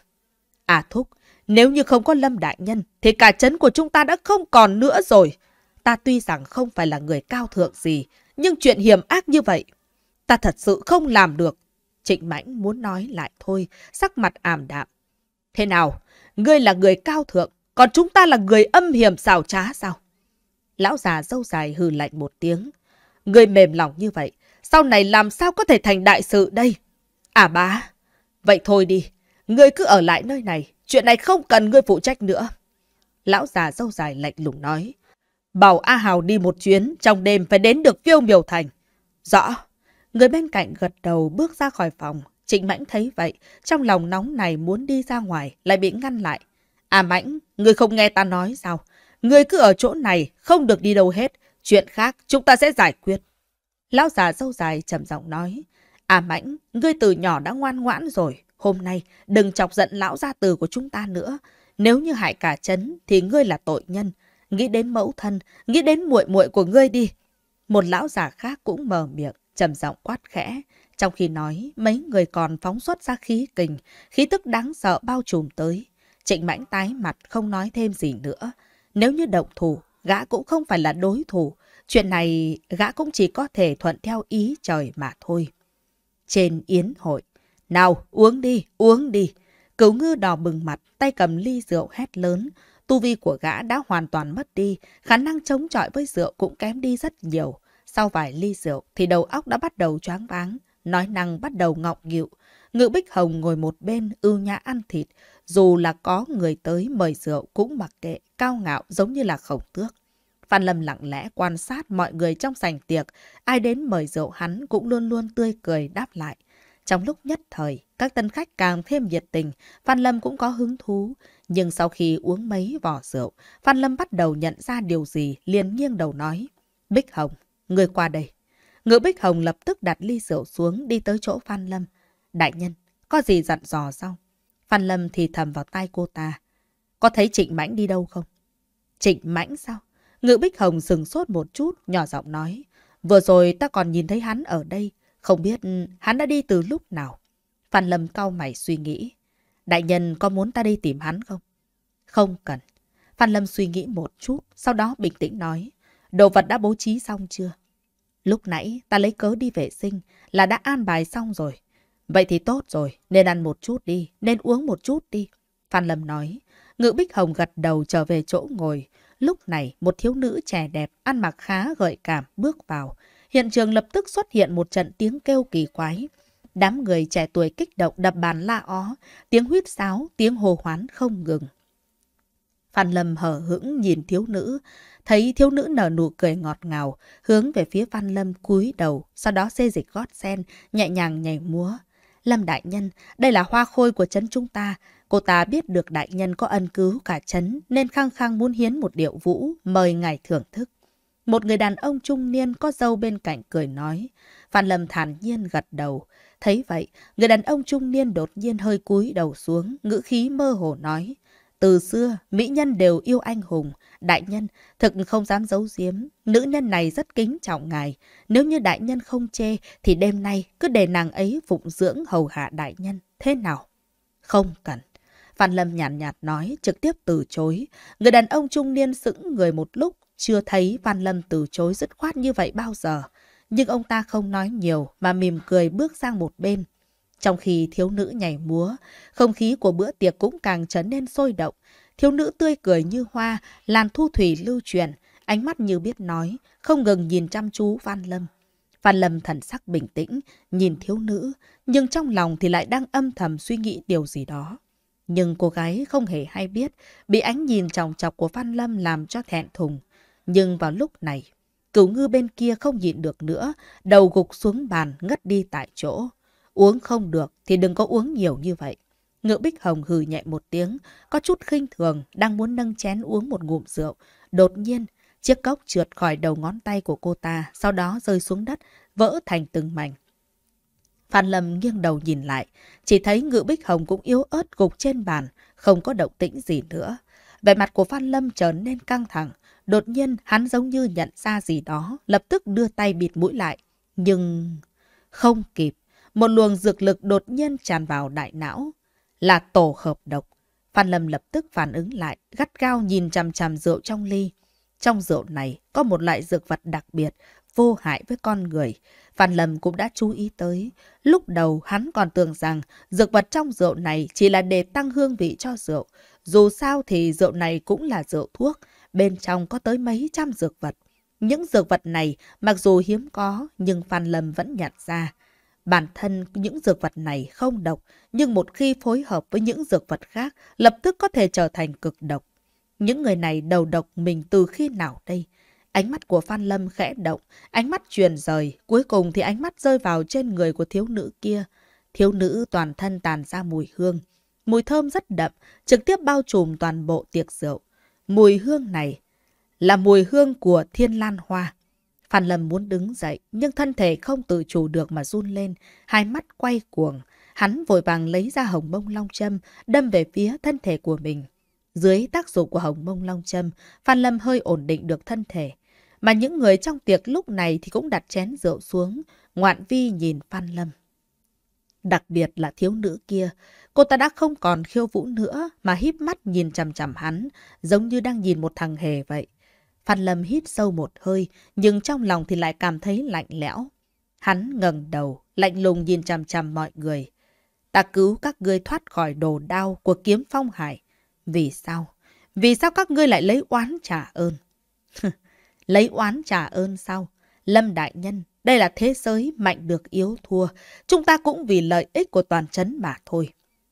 À thúc, nếu như không có Lâm Đại Nhân, thì cả chấn của chúng ta đã không còn nữa rồi. Ta tuy rằng không phải là người cao thượng gì, nhưng chuyện hiểm ác như vậy, ta thật sự không làm được. Trịnh Mãnh muốn nói lại thôi, sắc mặt ảm đạm. Thế nào, ngươi là người cao thượng, còn chúng ta là người âm hiểm xào trá sao? Lão già dâu dài hừ lạnh một tiếng. Ngươi mềm lòng như vậy, sau này làm sao có thể thành đại sự đây? À bá, vậy thôi đi, ngươi cứ ở lại nơi này, Chuyện này không cần ngươi phụ trách nữa. Lão già râu dài lạnh lùng nói. Bảo A Hào đi một chuyến, trong đêm phải đến được phiêu miều thành. Rõ. Người bên cạnh gật đầu bước ra khỏi phòng. Trịnh Mãnh thấy vậy, trong lòng nóng này muốn đi ra ngoài, lại bị ngăn lại. À Mãnh, ngươi không nghe ta nói sao? Ngươi cứ ở chỗ này, không được đi đâu hết. Chuyện khác, chúng ta sẽ giải quyết. Lão già râu dài trầm giọng nói. À Mãnh, ngươi từ nhỏ đã ngoan ngoãn rồi. Hôm nay đừng chọc giận lão gia tử của chúng ta nữa. Nếu như hại cả chấn thì ngươi là tội nhân. Nghĩ đến mẫu thân, nghĩ đến muội muội của ngươi đi. Một lão già khác cũng mở miệng, trầm giọng quát khẽ. Trong khi nói, mấy người còn phóng xuất ra khí kình, khí tức đáng sợ bao trùm tới. Trịnh mãnh tái mặt không nói thêm gì nữa. Nếu như động thủ, gã cũng không phải là đối thủ. Chuyện này gã cũng chỉ có thể thuận theo ý trời mà thôi. Trên yến hội, nào, uống đi, uống đi. Cửu ngư đỏ bừng mặt, tay cầm ly rượu hét lớn. Tu vi của gã đã hoàn toàn mất đi, khả năng chống chọi với rượu cũng kém đi rất nhiều. Sau vài ly rượu thì đầu óc đã bắt đầu choáng váng, nói năng bắt đầu ngọng nghịu. Ngự Bích Hồng ngồi một bên ưu nhã ăn thịt, dù là có người tới mời rượu cũng mặc kệ, cao ngạo giống như là khổng tước. Phan Lâm lặng lẽ quan sát mọi người trong sành tiệc, ai đến mời rượu hắn cũng luôn luôn tươi cười đáp lại. Trong lúc nhất thời, các tân khách càng thêm nhiệt tình, Phan Lâm cũng có hứng thú. Nhưng sau khi uống mấy vỏ rượu, Phan Lâm bắt đầu nhận ra điều gì liền nghiêng đầu nói. Bích Hồng, người qua đây. Ngự Bích Hồng lập tức đặt ly rượu xuống đi tới chỗ Phan Lâm. Đại nhân, có gì dặn dò sao? Phan Lâm thì thầm vào tai cô ta. Có thấy Trịnh Mãnh đi đâu không? Trịnh Mãnh sao? Ngự Bích Hồng sừng sốt một chút, nhỏ giọng nói. Vừa rồi ta còn nhìn thấy hắn ở đây, không biết hắn đã đi từ lúc nào. Phan Lâm cau mày suy nghĩ. Đại nhân có muốn ta đi tìm hắn không? Không cần. Phan Lâm suy nghĩ một chút, sau đó bình tĩnh nói. Đồ vật đã bố trí xong chưa? Lúc nãy ta lấy cớ đi vệ sinh là đã an bài xong rồi. Vậy thì tốt rồi, nên ăn một chút đi, nên uống một chút đi. Phan Lâm nói. Ngự Bích Hồng gật đầu trở về chỗ ngồi. Lúc này một thiếu nữ trẻ đẹp ăn mặc khá gợi cảm bước vào hiện trường lập tức xuất hiện một trận tiếng kêu kỳ quái. Đám người trẻ tuổi kích động đập bàn la ó, tiếng huýt sáo, tiếng hồ hoán không ngừng. Phan Lâm hở hững nhìn thiếu nữ, thấy thiếu nữ nở nụ cười ngọt ngào, hướng về phía Phan Lâm cúi đầu, sau đó xê dịch gót sen, nhẹ nhàng nhảy múa. Lâm đại nhân, đây là hoa khôi của trấn chúng ta, cô ta biết được đại nhân có ân cứu cả trấn nên khăng khăng muốn hiến một điệu vũ, mời ngài thưởng thức. Một người đàn ông trung niên có dâu bên cạnh cười nói. Phan Lâm thản nhiên gật đầu. Thấy vậy, người đàn ông trung niên đột nhiên hơi cúi đầu xuống, ngữ khí mơ hồ nói. Từ xưa, mỹ nhân đều yêu anh hùng. Đại nhân, thực không dám giấu giếm. Nữ nhân này rất kính trọng ngài. Nếu như đại nhân không chê, thì đêm nay cứ để nàng ấy phụng dưỡng hầu hạ đại nhân. Thế nào? Không cần. Phan Lâm nhàn nhạt, nhạt nói, trực tiếp từ chối. Người đàn ông trung niên sững người một lúc chưa thấy Văn Lâm từ chối dứt khoát như vậy bao giờ, nhưng ông ta không nói nhiều mà mỉm cười bước sang một bên. Trong khi thiếu nữ nhảy múa, không khí của bữa tiệc cũng càng trở nên sôi động. Thiếu nữ tươi cười như hoa, làn thu thủy lưu truyền, ánh mắt như biết nói, không ngừng nhìn chăm chú Văn Lâm. Văn Lâm thần sắc bình tĩnh, nhìn thiếu nữ, nhưng trong lòng thì lại đang âm thầm suy nghĩ điều gì đó. Nhưng cô gái không hề hay biết, bị ánh nhìn chòng chọc của Văn Lâm làm cho thẹn thùng. Nhưng vào lúc này, cửu ngư bên kia không nhịn được nữa, đầu gục xuống bàn ngất đi tại chỗ. Uống không được thì đừng có uống nhiều như vậy. ngựa Bích Hồng hừ nhẹ một tiếng, có chút khinh thường, đang muốn nâng chén uống một ngụm rượu. Đột nhiên, chiếc cốc trượt khỏi đầu ngón tay của cô ta, sau đó rơi xuống đất, vỡ thành từng mảnh. Phan Lâm nghiêng đầu nhìn lại, chỉ thấy ngựa Bích Hồng cũng yếu ớt gục trên bàn, không có động tĩnh gì nữa. Vẻ mặt của Phan Lâm trở nên căng thẳng, Đột nhiên hắn giống như nhận ra gì đó, lập tức đưa tay bịt mũi lại. Nhưng không kịp, một luồng dược lực đột nhiên tràn vào đại não. Là tổ hợp độc. Phan Lâm lập tức phản ứng lại, gắt gao nhìn chằm chằm rượu trong ly. Trong rượu này có một loại dược vật đặc biệt, vô hại với con người. Phan Lâm cũng đã chú ý tới. Lúc đầu hắn còn tưởng rằng dược vật trong rượu này chỉ là để tăng hương vị cho rượu. Dù sao thì rượu này cũng là rượu thuốc bên trong có tới mấy trăm dược vật. Những dược vật này mặc dù hiếm có nhưng Phan Lâm vẫn nhận ra. Bản thân những dược vật này không độc, nhưng một khi phối hợp với những dược vật khác lập tức có thể trở thành cực độc. Những người này đầu độc mình từ khi nào đây? Ánh mắt của Phan Lâm khẽ động, ánh mắt truyền rời, cuối cùng thì ánh mắt rơi vào trên người của thiếu nữ kia. Thiếu nữ toàn thân tàn ra mùi hương. Mùi thơm rất đậm, trực tiếp bao trùm toàn bộ tiệc rượu. Mùi hương này là mùi hương của thiên lan hoa. Phan Lâm muốn đứng dậy, nhưng thân thể không tự chủ được mà run lên, hai mắt quay cuồng. Hắn vội vàng lấy ra hồng mông long châm, đâm về phía thân thể của mình. Dưới tác dụng của hồng mông long châm, Phan Lâm hơi ổn định được thân thể. Mà những người trong tiệc lúc này thì cũng đặt chén rượu xuống, ngoạn vi nhìn Phan Lâm. Đặc biệt là thiếu nữ kia, cô ta đã không còn khiêu vũ nữa mà híp mắt nhìn chằm chằm hắn, giống như đang nhìn một thằng hề vậy. Phan Lâm hít sâu một hơi, nhưng trong lòng thì lại cảm thấy lạnh lẽo. Hắn ngẩng đầu, lạnh lùng nhìn chằm chằm mọi người. Ta cứu các ngươi thoát khỏi đồ đau của kiếm phong hải. Vì sao? Vì sao các ngươi lại lấy oán trả ơn? [laughs] lấy oán trả ơn sao? Lâm Đại Nhân, đây là thế giới mạnh được yếu thua, chúng ta cũng vì lợi ích của toàn chấn mà thôi.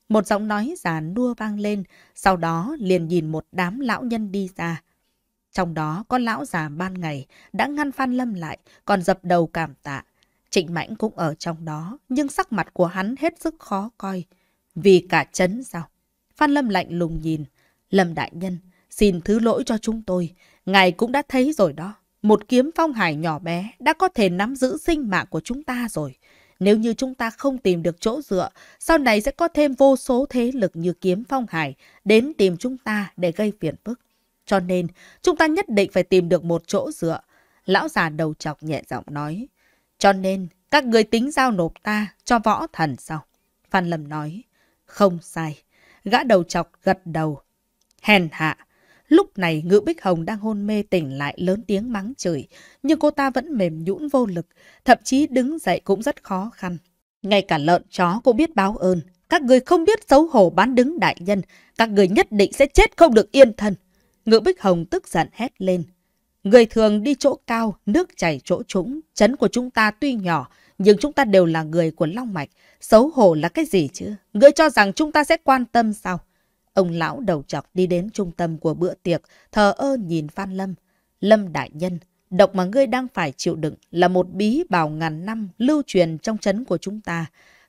Một giọng nói già nua vang lên, sau đó liền nhìn một đám lão nhân đi ra. Trong đó có lão già ban ngày đã ngăn Phan Lâm lại, còn dập đầu cảm tạ. Trịnh Mãnh cũng ở trong đó, nhưng sắc mặt của hắn hết sức khó coi. Vì cả chấn sao? Phan Lâm lạnh lùng nhìn. Lâm Đại Nhân, xin thứ lỗi cho chúng tôi. Ngài cũng đã thấy rồi đó một kiếm phong hải nhỏ bé đã có thể nắm giữ sinh mạng của chúng ta rồi. Nếu như chúng ta không tìm được chỗ dựa, sau này sẽ có thêm vô số thế lực như kiếm phong hải đến tìm chúng ta để gây phiền phức. Cho nên, chúng ta nhất định phải tìm được một chỗ dựa. Lão già đầu chọc nhẹ giọng nói. Cho nên, các người tính giao nộp ta cho võ thần sao? Phan Lâm nói. Không sai. Gã đầu chọc gật đầu. Hèn hạ. Lúc này Ngự Bích Hồng đang hôn mê tỉnh lại lớn tiếng mắng chửi, nhưng cô ta vẫn mềm nhũn vô lực, thậm chí đứng dậy cũng rất khó khăn. Ngay cả lợn chó cũng biết báo ơn, các người không biết xấu hổ bán đứng đại nhân, các người nhất định sẽ chết không được yên thân. Ngự Bích Hồng tức giận hét lên. Người thường đi chỗ cao, nước chảy chỗ trũng, chấn của chúng ta tuy nhỏ, nhưng chúng ta đều là người của Long Mạch. Xấu hổ là cái gì chứ? Ngươi cho rằng chúng ta sẽ quan tâm sao? Ông lão đầu chọc đi đến trung tâm của bữa tiệc, thờ ơ nhìn Phan Lâm. Lâm đại nhân, độc mà ngươi đang phải chịu đựng là một bí bảo ngàn năm lưu truyền trong chấn của chúng ta.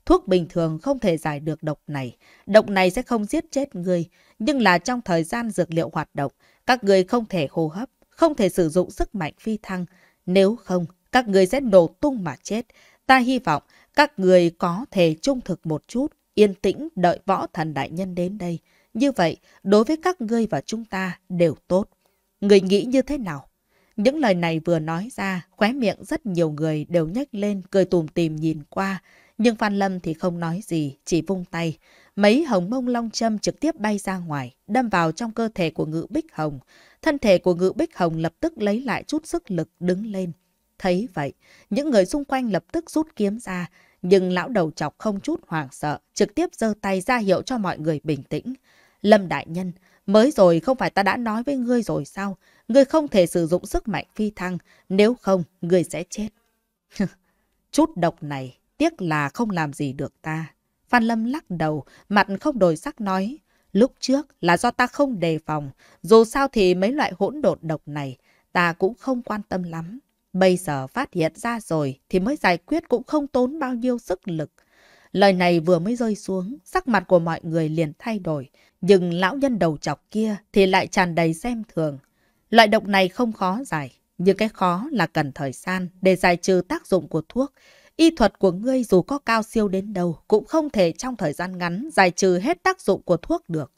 Thuốc bình thường không thể giải được độc này. Độc này sẽ không giết chết ngươi, nhưng là trong thời gian dược liệu hoạt động, các ngươi không thể hô hấp, không thể sử dụng sức mạnh phi thăng. Nếu không, các ngươi sẽ nổ tung mà chết. Ta hy vọng các người có thể trung thực một chút, yên tĩnh đợi võ thần đại nhân đến đây. Như vậy, đối với các ngươi và chúng ta đều tốt. Người nghĩ như thế nào? Những lời này vừa nói ra, khóe miệng rất nhiều người đều nhếch lên, cười tùm tìm nhìn qua. Nhưng Phan Lâm thì không nói gì, chỉ vung tay. Mấy hồng mông long châm trực tiếp bay ra ngoài, đâm vào trong cơ thể của ngự bích hồng. Thân thể của ngự bích hồng lập tức lấy lại chút sức lực đứng lên. Thấy vậy, những người xung quanh lập tức rút kiếm ra, nhưng lão đầu chọc không chút hoảng sợ, trực tiếp giơ tay ra hiệu cho mọi người bình tĩnh. Lâm Đại Nhân, mới rồi không phải ta đã nói với ngươi rồi sao? Ngươi không thể sử dụng sức mạnh phi thăng, nếu không, ngươi sẽ chết. [laughs] chút độc này, tiếc là không làm gì được ta. Phan Lâm lắc đầu, mặt không đổi sắc nói. Lúc trước là do ta không đề phòng, dù sao thì mấy loại hỗn độn độc này, ta cũng không quan tâm lắm. Bây giờ phát hiện ra rồi thì mới giải quyết cũng không tốn bao nhiêu sức lực. Lời này vừa mới rơi xuống, sắc mặt của mọi người liền thay đổi. Nhưng lão nhân đầu chọc kia thì lại tràn đầy xem thường. Loại độc này không khó giải, nhưng cái khó là cần thời gian để giải trừ tác dụng của thuốc. Y thuật của ngươi dù có cao siêu đến đâu cũng không thể trong thời gian ngắn giải trừ hết tác dụng của thuốc được.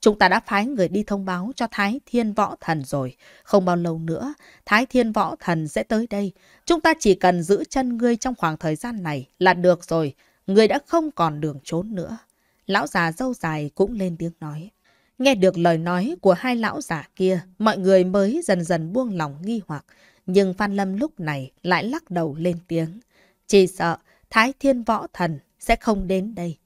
Chúng ta đã phái người đi thông báo cho Thái Thiên Võ Thần rồi. Không bao lâu nữa, Thái Thiên Võ Thần sẽ tới đây. Chúng ta chỉ cần giữ chân ngươi trong khoảng thời gian này là được rồi. Ngươi đã không còn đường trốn nữa. Lão già dâu dài cũng lên tiếng nói. Nghe được lời nói của hai lão giả kia, mọi người mới dần dần buông lòng nghi hoặc. Nhưng Phan Lâm lúc này lại lắc đầu lên tiếng. Chỉ sợ Thái Thiên Võ Thần sẽ không đến đây.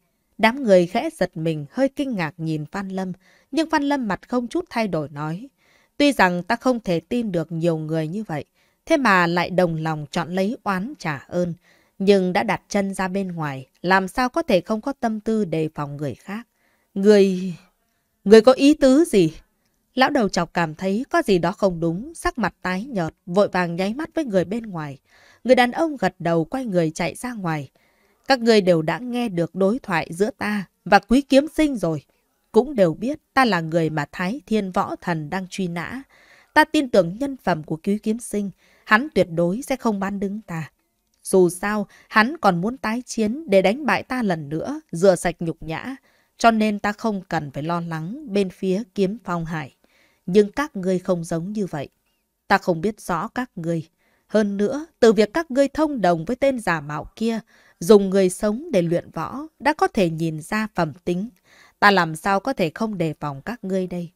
Đám người khẽ giật mình, hơi kinh ngạc nhìn Phan Lâm, nhưng Phan Lâm mặt không chút thay đổi nói. Tuy rằng ta không thể tin được nhiều người như vậy, thế mà lại đồng lòng chọn lấy oán trả ơn, nhưng đã đặt chân ra bên ngoài, làm sao có thể không có tâm tư đề phòng người khác. Người... người có ý tứ gì? Lão đầu chọc cảm thấy có gì đó không đúng, sắc mặt tái nhợt, vội vàng nháy mắt với người bên ngoài. Người đàn ông gật đầu quay người chạy ra ngoài. Các ngươi đều đã nghe được đối thoại giữa ta và quý kiếm sinh rồi. Cũng đều biết ta là người mà Thái Thiên Võ Thần đang truy nã. Ta tin tưởng nhân phẩm của quý kiếm sinh, hắn tuyệt đối sẽ không bán đứng ta. Dù sao, hắn còn muốn tái chiến để đánh bại ta lần nữa, rửa sạch nhục nhã. Cho nên ta không cần phải lo lắng bên phía kiếm phong hải. Nhưng các ngươi không giống như vậy. Ta không biết rõ các ngươi. Hơn nữa, từ việc các ngươi thông đồng với tên giả mạo kia, dùng người sống để luyện võ, đã có thể nhìn ra phẩm tính. Ta làm sao có thể không đề phòng các ngươi đây?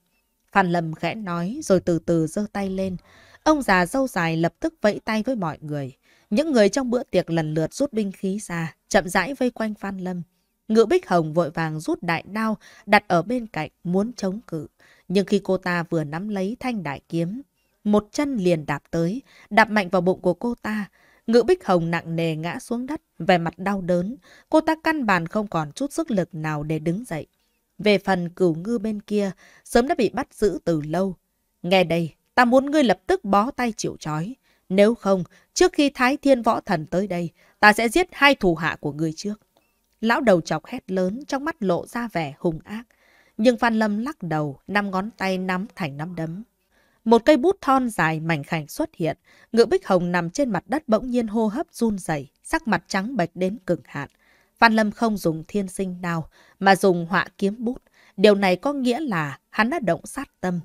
Phan Lâm khẽ nói rồi từ từ giơ tay lên. Ông già dâu dài lập tức vẫy tay với mọi người. Những người trong bữa tiệc lần lượt rút binh khí ra, chậm rãi vây quanh Phan Lâm. Ngự Bích Hồng vội vàng rút đại đao đặt ở bên cạnh muốn chống cự. Nhưng khi cô ta vừa nắm lấy thanh đại kiếm, một chân liền đạp tới, đạp mạnh vào bụng của cô ta. Ngự Bích Hồng nặng nề ngã xuống đất, vẻ mặt đau đớn. Cô ta căn bản không còn chút sức lực nào để đứng dậy. Về phần cửu ngư bên kia, sớm đã bị bắt giữ từ lâu. Nghe đây, ta muốn ngươi lập tức bó tay chịu trói. Nếu không, trước khi Thái Thiên Võ Thần tới đây, ta sẽ giết hai thủ hạ của ngươi trước. Lão đầu chọc hét lớn, trong mắt lộ ra vẻ hung ác. Nhưng Phan Lâm lắc đầu, năm ngón tay nắm thành nắm đấm. Một cây bút thon dài mảnh khảnh xuất hiện, ngựa bích hồng nằm trên mặt đất bỗng nhiên hô hấp run rẩy, sắc mặt trắng bệch đến cực hạn. Phan Lâm không dùng thiên sinh đao mà dùng họa kiếm bút. Điều này có nghĩa là hắn đã động sát tâm.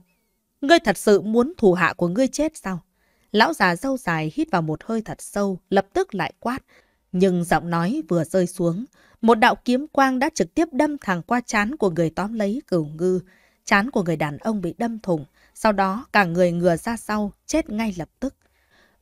Ngươi thật sự muốn thủ hạ của ngươi chết sao? Lão già dâu dài hít vào một hơi thật sâu, lập tức lại quát. Nhưng giọng nói vừa rơi xuống, một đạo kiếm quang đã trực tiếp đâm thẳng qua chán của người tóm lấy cửu ngư. Chán của người đàn ông bị đâm thủng, sau đó cả người ngừa ra sau, chết ngay lập tức.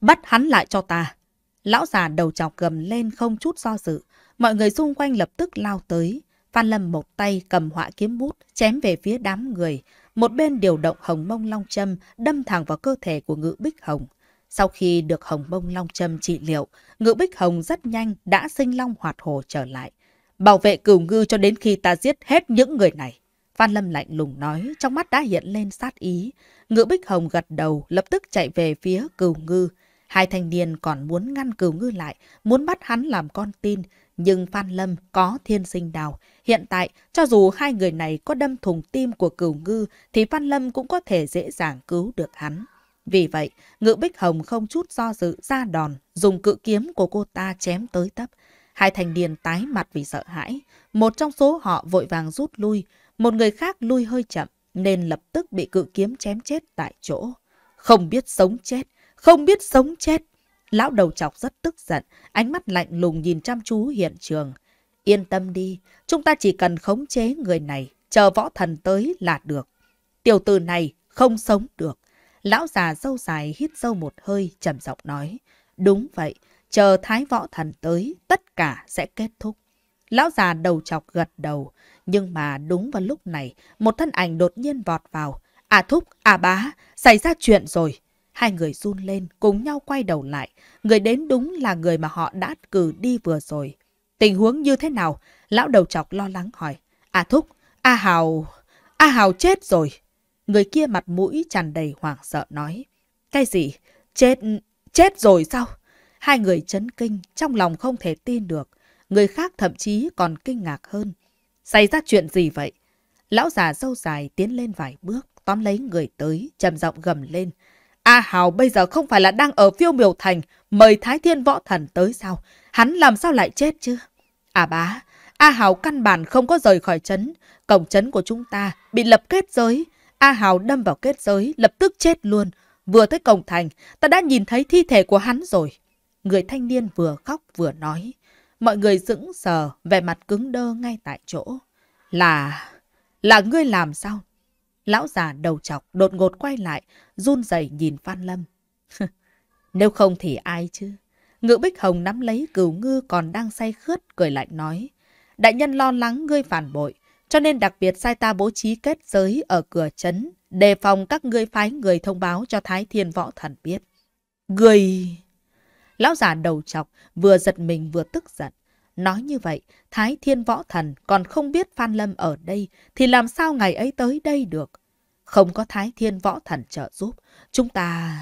Bắt hắn lại cho ta. Lão già đầu chọc gầm lên không chút do dự. Mọi người xung quanh lập tức lao tới. Phan Lâm một tay cầm họa kiếm bút, chém về phía đám người. Một bên điều động hồng mông long châm, đâm thẳng vào cơ thể của ngự bích hồng. Sau khi được hồng mông long châm trị liệu, ngự bích hồng rất nhanh đã sinh long hoạt hồ trở lại. Bảo vệ cửu ngư cho đến khi ta giết hết những người này. Phan Lâm lạnh lùng nói, trong mắt đã hiện lên sát ý. Ngự Bích Hồng gật đầu, lập tức chạy về phía cừu ngư. Hai thanh niên còn muốn ngăn cừu ngư lại, muốn bắt hắn làm con tin. Nhưng Phan Lâm có thiên sinh đào. Hiện tại, cho dù hai người này có đâm thùng tim của cừu ngư, thì Phan Lâm cũng có thể dễ dàng cứu được hắn. Vì vậy, Ngự Bích Hồng không chút do dự ra đòn, dùng cự kiếm của cô ta chém tới tấp. Hai thanh niên tái mặt vì sợ hãi. Một trong số họ vội vàng rút lui. Một người khác lui hơi chậm nên lập tức bị cự kiếm chém chết tại chỗ. Không biết sống chết, không biết sống chết. Lão đầu chọc rất tức giận, ánh mắt lạnh lùng nhìn chăm chú hiện trường. Yên tâm đi, chúng ta chỉ cần khống chế người này, chờ võ thần tới là được. Tiểu tử này không sống được. Lão già dâu dài hít sâu một hơi, trầm giọng nói. Đúng vậy, chờ thái võ thần tới, tất cả sẽ kết thúc. Lão già đầu chọc gật đầu. Nhưng mà đúng vào lúc này, một thân ảnh đột nhiên vọt vào. À thúc, à bá, xảy ra chuyện rồi. Hai người run lên, cùng nhau quay đầu lại. Người đến đúng là người mà họ đã cử đi vừa rồi. Tình huống như thế nào? Lão đầu chọc lo lắng hỏi. À thúc, A Hào, A Hào chết rồi. Người kia mặt mũi tràn đầy hoảng sợ nói. Cái gì? Chết, chết rồi sao? Hai người chấn kinh, trong lòng không thể tin được người khác thậm chí còn kinh ngạc hơn. Xảy ra chuyện gì vậy? Lão già sâu dài tiến lên vài bước, tóm lấy người tới, trầm giọng gầm lên. A Hào bây giờ không phải là đang ở phiêu miểu thành, mời Thái Thiên Võ Thần tới sao? Hắn làm sao lại chết chứ? À bá, A Hào căn bản không có rời khỏi chấn. Cổng chấn của chúng ta bị lập kết giới. A Hào đâm vào kết giới, lập tức chết luôn. Vừa tới cổng thành, ta đã nhìn thấy thi thể của hắn rồi. Người thanh niên vừa khóc vừa nói. Mọi người sững sờ, vẻ mặt cứng đơ ngay tại chỗ. Là... là ngươi làm sao? Lão già đầu chọc đột ngột quay lại, run rẩy nhìn Phan Lâm. [laughs] Nếu không thì ai chứ? Ngự Bích Hồng nắm lấy cừu ngư còn đang say khướt, cười lại nói. Đại nhân lo lắng ngươi phản bội, cho nên đặc biệt sai ta bố trí kết giới ở cửa trấn, đề phòng các ngươi phái người thông báo cho Thái Thiên Võ Thần biết. Người... Lão già đầu chọc, vừa giật mình vừa tức giận. Nói như vậy, Thái Thiên Võ Thần còn không biết Phan Lâm ở đây, thì làm sao ngày ấy tới đây được? Không có Thái Thiên Võ Thần trợ giúp, chúng ta...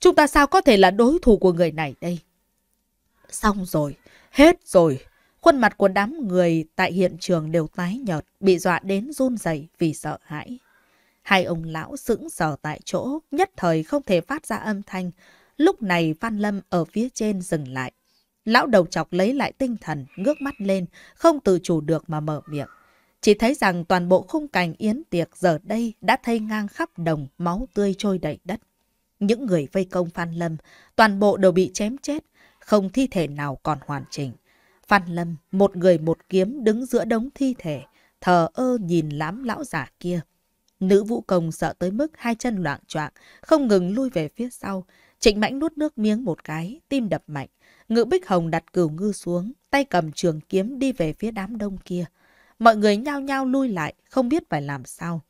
Chúng ta sao có thể là đối thủ của người này đây? Xong rồi, hết rồi. Khuôn mặt của đám người tại hiện trường đều tái nhợt, bị dọa đến run rẩy vì sợ hãi. Hai ông lão sững sờ tại chỗ, nhất thời không thể phát ra âm thanh. Lúc này Phan Lâm ở phía trên dừng lại. Lão đầu chọc lấy lại tinh thần, ngước mắt lên, không tự chủ được mà mở miệng. Chỉ thấy rằng toàn bộ khung cảnh yến tiệc giờ đây đã thay ngang khắp đồng, máu tươi trôi đầy đất. Những người vây công Phan Lâm, toàn bộ đều bị chém chết, không thi thể nào còn hoàn chỉnh. Phan Lâm, một người một kiếm đứng giữa đống thi thể, thờ ơ nhìn lám lão giả kia. Nữ vũ công sợ tới mức hai chân loạn choạng, không ngừng lui về phía sau, Trịnh Mãnh nuốt nước miếng một cái, tim đập mạnh. Ngự Bích Hồng đặt cửu ngư xuống, tay cầm trường kiếm đi về phía đám đông kia. Mọi người nhao nhao lui lại, không biết phải làm sao.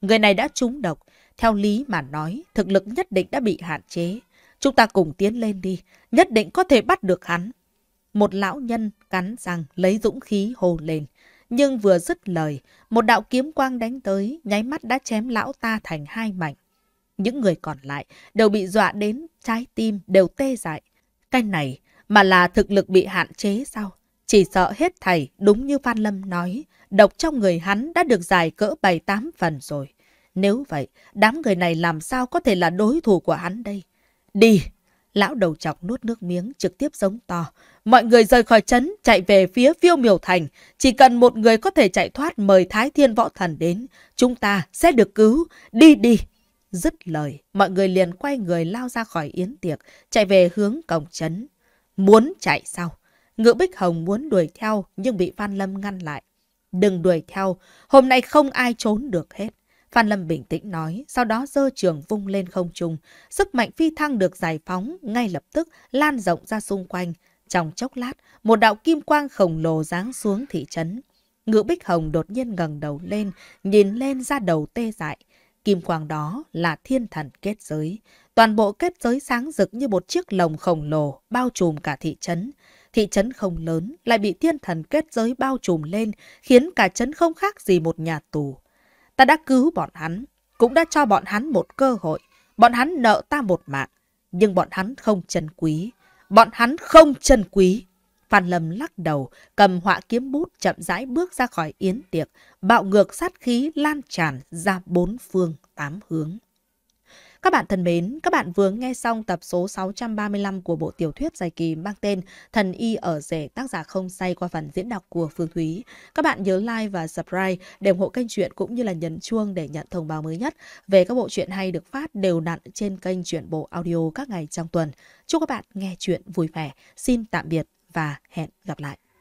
Người này đã trúng độc. Theo lý mà nói, thực lực nhất định đã bị hạn chế. Chúng ta cùng tiến lên đi, nhất định có thể bắt được hắn. Một lão nhân cắn răng lấy dũng khí hồ lên. Nhưng vừa dứt lời, một đạo kiếm quang đánh tới, nháy mắt đã chém lão ta thành hai mảnh. Những người còn lại đều bị dọa đến trái tim đều tê dại. Cái này mà là thực lực bị hạn chế sao? Chỉ sợ hết thầy, đúng như Phan Lâm nói, độc trong người hắn đã được dài cỡ 7 tám phần rồi. Nếu vậy, đám người này làm sao có thể là đối thủ của hắn đây? Đi! Lão đầu chọc nuốt nước miếng trực tiếp giống to. Mọi người rời khỏi trấn, chạy về phía phiêu miểu thành. Chỉ cần một người có thể chạy thoát mời Thái Thiên Võ Thần đến. Chúng ta sẽ được cứu. Đi đi! Dứt lời, mọi người liền quay người lao ra khỏi yến tiệc, chạy về hướng cổng trấn. Muốn chạy sao? Ngự Bích Hồng muốn đuổi theo nhưng bị Phan Lâm ngăn lại. Đừng đuổi theo, hôm nay không ai trốn được hết. Phan Lâm bình tĩnh nói, sau đó dơ trường vung lên không trung. Sức mạnh phi thăng được giải phóng, ngay lập tức lan rộng ra xung quanh. Trong chốc lát, một đạo kim quang khổng lồ giáng xuống thị trấn. Ngự Bích Hồng đột nhiên ngẩng đầu lên, nhìn lên ra đầu tê dại. Kim quang đó là thiên thần kết giới. Toàn bộ kết giới sáng rực như một chiếc lồng khổng lồ bao trùm cả thị trấn. Thị trấn không lớn lại bị thiên thần kết giới bao trùm lên khiến cả trấn không khác gì một nhà tù. Ta đã cứu bọn hắn, cũng đã cho bọn hắn một cơ hội. Bọn hắn nợ ta một mạng, nhưng bọn hắn không trân quý. Bọn hắn không trân quý. Phan Lâm lắc đầu, cầm họa kiếm bút chậm rãi bước ra khỏi yến tiệc, bạo ngược sát khí lan tràn ra bốn phương tám hướng. Các bạn thân mến, các bạn vừa nghe xong tập số 635 của bộ tiểu thuyết dài kỳ mang tên Thần Y ở rể tác giả không say qua phần diễn đọc của Phương Thúy. Các bạn nhớ like và subscribe để ủng hộ kênh truyện cũng như là nhấn chuông để nhận thông báo mới nhất về các bộ truyện hay được phát đều đặn trên kênh truyện bộ audio các ngày trong tuần. Chúc các bạn nghe truyện vui vẻ. Xin tạm biệt và hẹn gặp lại.